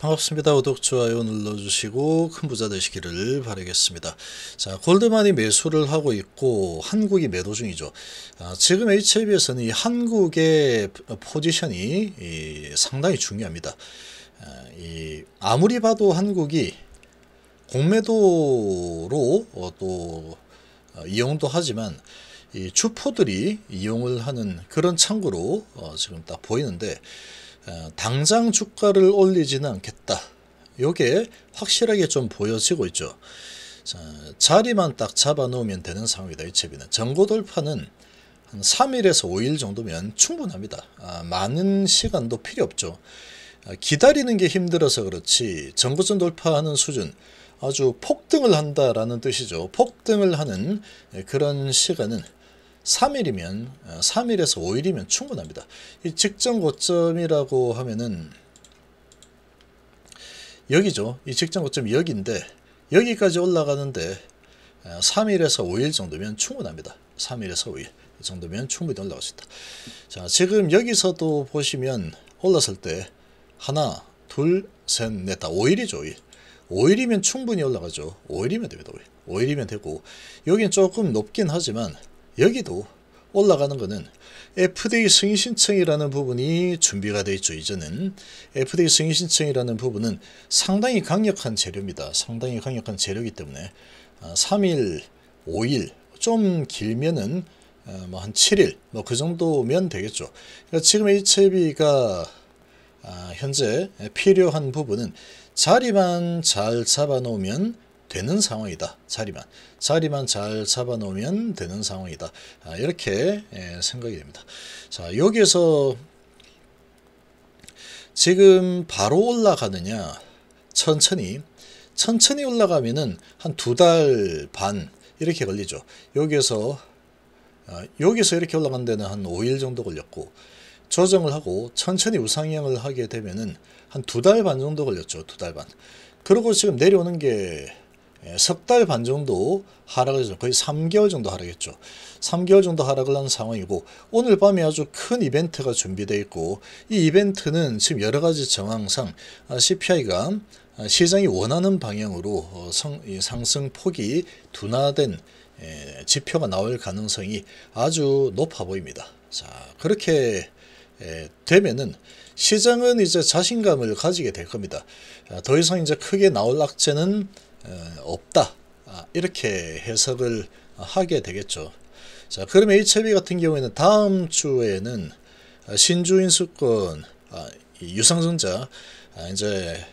반갑습니다. 구독, 좋아요 눌러주시고 큰 부자 되시기를 바라겠습니다. 자, 골드만이 매수를 하고 있고 한국이 매도 중이죠. 아, 지금 HLB에서는 이 한국의 포지션이 이 상당히 중요합니다. 아, 이 아무리 봐도 한국이 공매도로 어, 또 어, 이용도 하지만 이 주포들이 이용을 하는 그런 창구로 어, 지금 딱 보이는데 어, 당장 주가를 올리지는 않겠다. 요게 확실하게 좀 보여지고 있죠. 자, 자리만 딱 잡아놓으면 되는 상황이다. 이 채비는. 전고 돌파는 한 3일에서 5일 정도면 충분합니다. 아, 많은 시간도 필요 없죠. 아, 기다리는 게 힘들어서 그렇지 전고점 돌파하는 수준 아주 폭등을 한다라는 뜻이죠. 폭등을 하는 예, 그런 시간은 3일이면 3일에서 어, 5일이면 충분합니다. 이 직전 고점이라고 하면은 여기죠. 이 직전 고점이 여기인데 여기까지 올라가는데 3일에서 어, 5일 정도면 충분합니다. 3일에서 5일 정도면 충분히 올라갈 수 있다. 자 지금 여기서도 보시면 올랐을 때 하나 둘셋넷다 5일이죠. 5일. 5일이면 충분히 올라가죠. 5일이면 됩니다. 5일. 5일이면 되고 여기 조금 높긴 하지만 여기도 올라가는 거는 FDA 승인 신청이라는 부분이 준비가 되어 있죠. 이제는 FDA 승인 신청이라는 부분은 상당히 강력한 재료입니다. 상당히 강력한 재료이기 때문에 3일, 아, 5일 좀 길면은 아, 뭐한 7일 뭐 그 정도면 되겠죠. 그러니까 지금 HLB가 아, 현재 필요한 부분은 자리만 잘 잡아놓으면 되는 상황이다. 자리만. 자리만 잘 잡아놓으면 되는 상황이다. 아, 이렇게 예, 생각이 됩니다. 자, 여기에서 지금 바로 올라가느냐, 천천히. 천천히 올라가면은 한 두 달 반 이렇게 걸리죠. 여기에서 아, 여기서 이렇게 올라간 데는 한 5일 정도 걸렸고 조정을 하고 천천히 우상향을 하게 되면은 한 두 달 반 정도 걸렸죠. 두 달 반. 그리고 지금 내려오는 게 예, 석달 반 정도 하락을 했죠. 거의 3개월 정도 하락했죠. 3개월 정도 하락을 한 상황이고 오늘 밤에 아주 큰 이벤트가 준비되어 있고 이 이벤트는 지금 여러 가지 정황상 아, CPI가 아, 시장이 원하는 방향으로 어, 상승 폭이 둔화된 예, 지표가 나올 가능성이 아주 높아 보입니다. 자 그렇게 예, 되면은 시장은 이제 자신감을 가지게 될 겁니다. 아, 더 이상 이제 크게 나올 악재는 없다 아, 이렇게 해석을 하게 되겠죠. 자 그러면 HLB 같은 경우에는 다음 주에는 아, 신주인수권 아, 유상증자 이제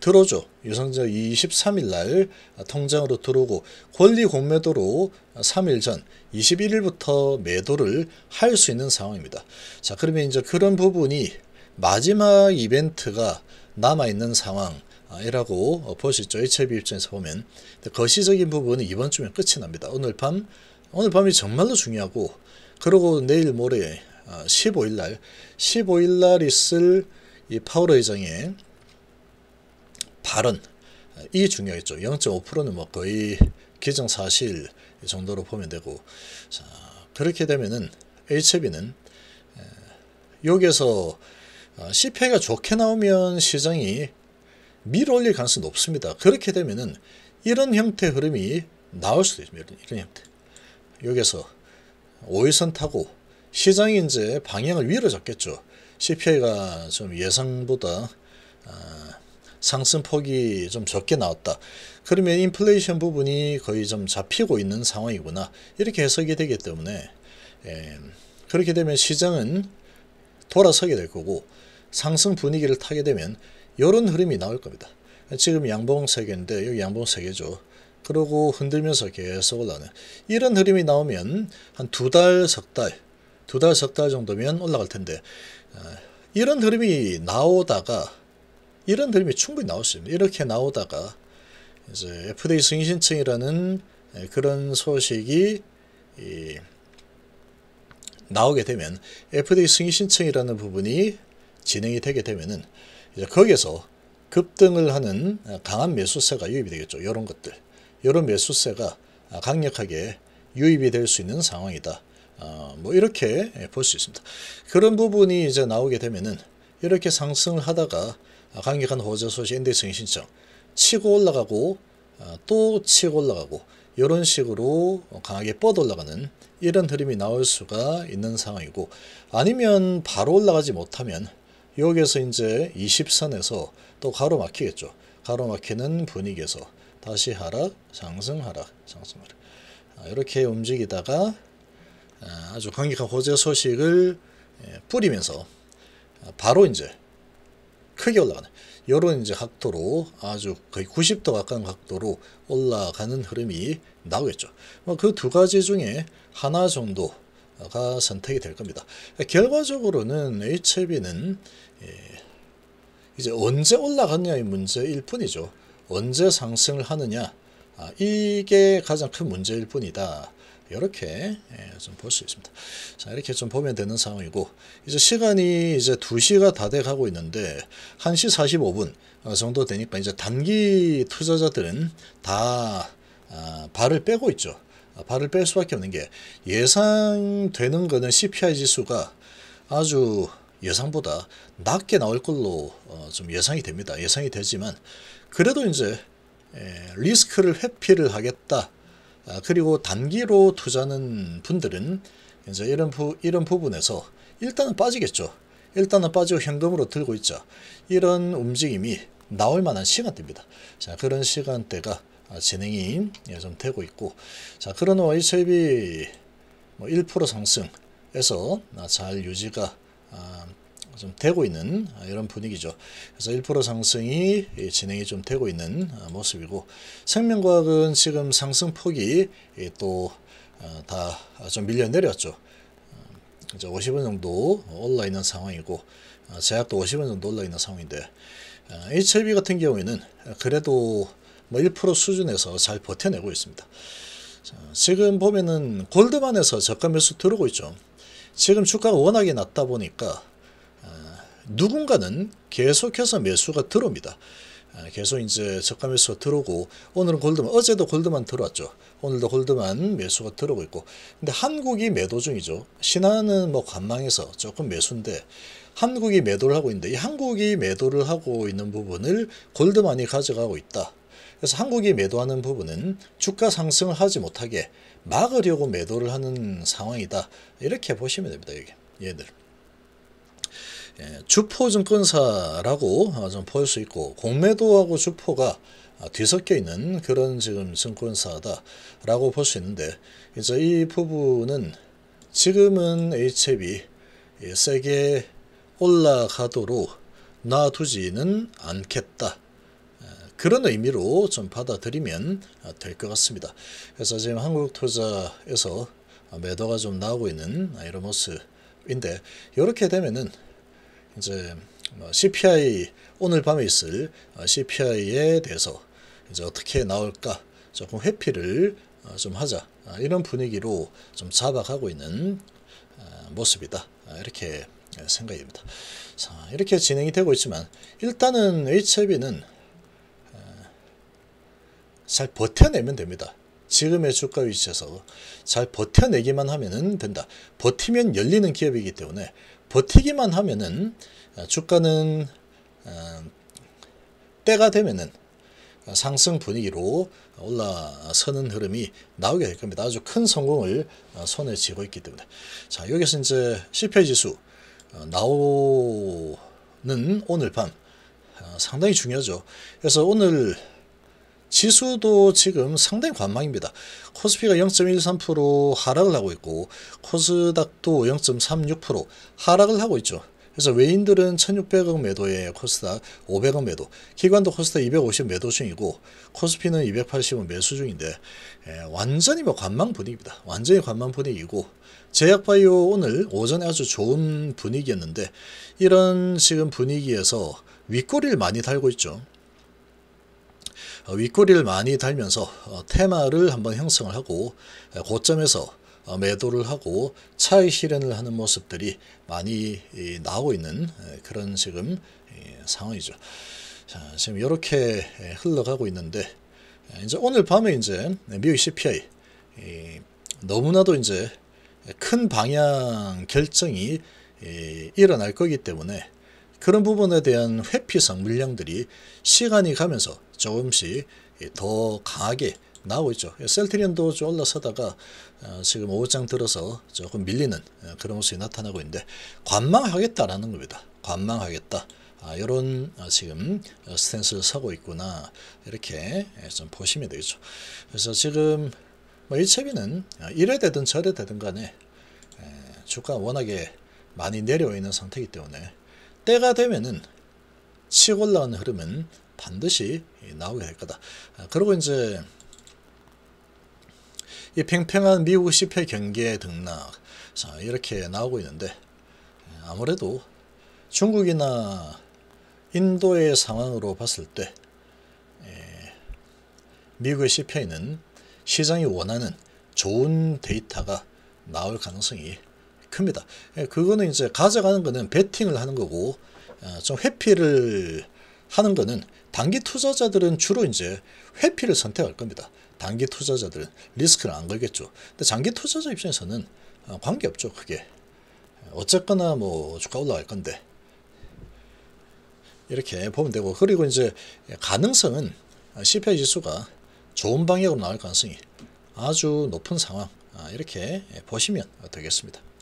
들어오죠. 유상증자 23일 날 통장으로 들어오고 권리 공매도로 3일 전 21일부터 매도를 할 수 있는 상황입니다. 자 그러면 이제 그런 부분이 마지막 이벤트가 남아있는 상황 아, 이라고 볼수 있죠. HLB 입장에서 보면. 거시적인 부분은 이번 주면 끝이 납니다. 오늘 밤, 오늘 밤이 정말로 중요하고 그리고 내일 모레 15일날 아, 15일날 있을 이 파월 의장의 발언 이 중요하겠죠. 0.5%는 뭐 거의 기정사실 정도로 보면 되고 자, 그렇게 되면은 HB는 여기에서 CPI가 아, 좋게 나오면 시장이 밀어올릴 가능성이 높습니다. 그렇게 되면은 이런 형태 흐름이 나올 수도 있습니다. 이런, 이런 형태. 여기서 5일선 타고 시장이 이제 방향을 위로 잡겠죠. CPI가 좀 예상보다 아, 상승폭이 좀 적게 나왔다. 그러면 인플레이션 부분이 거의 좀 잡히고 있는 상황이구나. 이렇게 해석이 되기 때문에 예, 그렇게 되면 시장은 돌아서게 될 거고 상승 분위기를 타게 되면 이런 흐름이 나올 겁니다. 지금 양봉세계인데 여기 양봉세계죠. 그러고 흔들면서 계속 올라가는 이런 흐름이 나오면 한 두 달, 석 달, 두 달, 석 달 정도면 올라갈 텐데 아, 이런 흐름이 나오다가 이런 흐름이 충분히 나올 수 있습니다. 이렇게 나오다가 이제 FDA 승인신청이라는 예, 그런 소식이 나오게 되면 FDA 승인신청이라는 부분이 진행이 되게 되면은 이제 거기에서 급등을 하는 강한 매수세가 유입이 되겠죠. 이런 것들. 이런 매수세가 강력하게 유입이 될 수 있는 상황이다. 어, 뭐 이렇게 볼 수 있습니다. 그런 부분이 이제 나오게 되면은 이렇게 상승을 하다가 강력한 호재 소식 인덱스 신청 치고 올라가고 어, 또 치고 올라가고 이런 식으로 강하게 뻗어 올라가는 이런 흐름이 나올 수가 있는 상황이고 아니면 바로 올라가지 못하면 여기에서 이제 20선에서 또 가로막히겠죠. 가로막히는 분위기에서 다시 하락, 상승, 하락, 상승, 하락. 아, 이렇게 움직이다가 아, 아주 강력한 호재 소식을 예, 뿌리면서 아, 바로 이제 크게 올라가는 이런 이제 각도로 아주 거의 90도 가까운 각도로 올라가는 흐름이 나오겠죠. 뭐 그두 가지 중에 하나 정도 가 선택이 될 겁니다. 결과적으로는 HLB는 예, 이제 언제 올라갔냐의 문제일 뿐이죠. 언제 상승을 하느냐 아, 이게 가장 큰 문제일 뿐이다. 이렇게 예, 좀볼 수 있습니다. 자 이렇게 좀 보면 되는 상황이고 이제 시간이 이제 2시가 다 돼가고 있는데 1시 45분 어, 정도 되니까 이제 단기 투자자들은 다 아, 발을 빼고 있죠. 아, 발을 뺄 수밖에 없는 게 예상되는 거는 CPI 지수가 아주 예상보다 낮게 나올 걸로 어좀 예상이 됩니다. 예상이 되지만 그래도 이제 리스크를 회피를 하겠다. 아, 그리고 단기로 투자하는 분들은 이제 이런 부, 이런 부분에서 일단은 빠지겠죠. 일단은 빠지고 현금으로 들고 있죠. 이런 움직임이 나올 만한 시간대입니다. 자, 그런 시간대가 아, 진행이 좀 되고 있고 자 그러나 y b 1 상승에서 아, 잘 유지가 아, 좀 되고 있는 이런 분위기죠. 그래서 1% 상승이 진행이 좀 되고 있는 모습이고 생명과학은 지금 상승폭이 또 다 좀 밀려 내렸죠. 이제 50원 정도 올라 있는 상황이고 제약도 50원 정도 올라 있는 상황인데 HLB 같은 경우에는 그래도 뭐1% 수준에서 잘 버텨내고 있습니다. 자, 지금 보면은 골드만에서 저가 매수 들어오고 있죠. 지금 주가가 워낙에 낮다 보니까 어, 누군가는 계속해서 매수가 들어옵니다. 아, 계속 이제 저가 매수가 들어오고 오늘은 골드만 어제도 골드만 들어왔죠. 오늘도 골드만 매수가 들어오고 있고 근데 한국이 매도 중이죠. 신한은 뭐 관망해서 조금 매수인데 한국이 매도를 하고 있는데 이 한국이 매도를 하고 있는 부분을 골드만이 가져가고 있다. 그래서 한국이 매도하는 부분은 주가 상승을 하지 못하게 막으려고 매도를 하는 상황이다. 이렇게 보시면 됩니다. 이게 얘들. 예, 주포 증권사라고 아, 좀 보일 수 있고 공매도하고 주포가 아, 뒤섞여 있는 그런 지금 증권사다라고 볼 수 있는데 이제 이 부분은 지금은 H앱이 e 예, 세게 올라가도록 놔두지는 않겠다. 그런 의미로 좀 받아들이면 아, 될것 같습니다. 그래서 지금 한국투자에서 매도가 좀 나오고 있는 이러머스인데 이렇게 되면은 이제 뭐 CPI 오늘 밤에 있을 아, CPI에 대해서 이제 어떻게 나올까 조금 회피를 아, 좀 하자 이런 분위기로 좀 자박하고 있는 모습이다 이렇게 생각입니다. 자 이렇게 진행이 되고 있지만 일단은 HIV는 잘 버텨내면 됩니다. 지금의 주가 위치에서 잘 버텨내기만 하면 된다. 버티면 열리는 기업이기 때문에 버티기만 하면은 아, 주가는 아, 때가 되면은 상승 분위기로 올라서는 흐름이 나오게 될 겁니다. 아주 큰 성공을 아, 손에 쥐고 있기 때문에 자 여기서 이제 실패지수 어, 나오는 오늘 밤 상당히 중요하죠. 그래서 오늘 지수도 지금 상당히 관망입니다. 코스피가 0.13% 하락을 하고 있고 코스닥도 0.36% 하락을 하고 있죠. 그래서 외인들은 1600억 매도에 코스닥 500억 매도, 기관도 코스닥 250 매도 중이고 코스피는 280은 매수 중인데 에, 예, 완전히 뭐 관망 분위기입니다. 완전히 관망 분위기고 제약바이오 오늘 오전에 아주 좋은 분위기였는데 이런 지금 분위기에서 윗꼬리를 많이 달고 있죠. 어, 윗꼬리를 많이 달면서 어, 테마를 한번 형성을 하고 고점에서 어, 매도를 하고 차익 실현을 하는 모습들이 많이 나오고 있는 그런 지금 상황이죠. 자, 지금 이렇게 흘러가고 있는데 이제 오늘 밤에 이제 미국 CPI 너무나도 이제 큰 방향 결정이 일어날 거기 때문에 그런 부분에 대한 회피성 물량들이 시간이 가면서 조금씩 더 강하게 나오고 있죠. 셀트리온도 올라서다가 어, 지금 5장 들어서 조금 밀리는 어, 그런 모습이 나타나고 있는데 관망하겠다라는 겁니다. 관망하겠다. 아, 이런 어, 지금 스탠스를 서고 있구나 이렇게 예, 좀 보시면 되겠죠. 그래서 지금 뭐이 채비는 이래 되든 저래 되든 간에 주가 워낙에 많이 내려와 는 상태이기 때문에 때가 되면은 치고 올라가는 흐름은 반드시 나오게 할 거다. 아, 그리고 이제 이 팽팽한 미국 1 0경기 등락 자, 이렇게 나오고 있는데 아무래도 중국이나 인도의 상황으로 봤을 때 미국의 1 0는 시장이 원하는 좋은 데이터가 나올 가능성이 큽니다. 예, 그거는 이제 가져가는 거는 베팅을 하는 거고 어, 좀 회피를 하는 거는 단기 투자자들은 주로 이제 회피를 선택할 겁니다. 단기 투자자들은 리스크를 안 걸겠죠. 근데 장기 투자자 입장에서는 어, 관계없죠. 그게 어쨌거나 뭐 주가 올라갈 건데 이렇게 보면 되고 그리고 이제 가능성은 CPI 지수가 좋은 방향으로 나올 가능성이 아주 높은 상황 아, 이렇게 보시면 되겠습니다.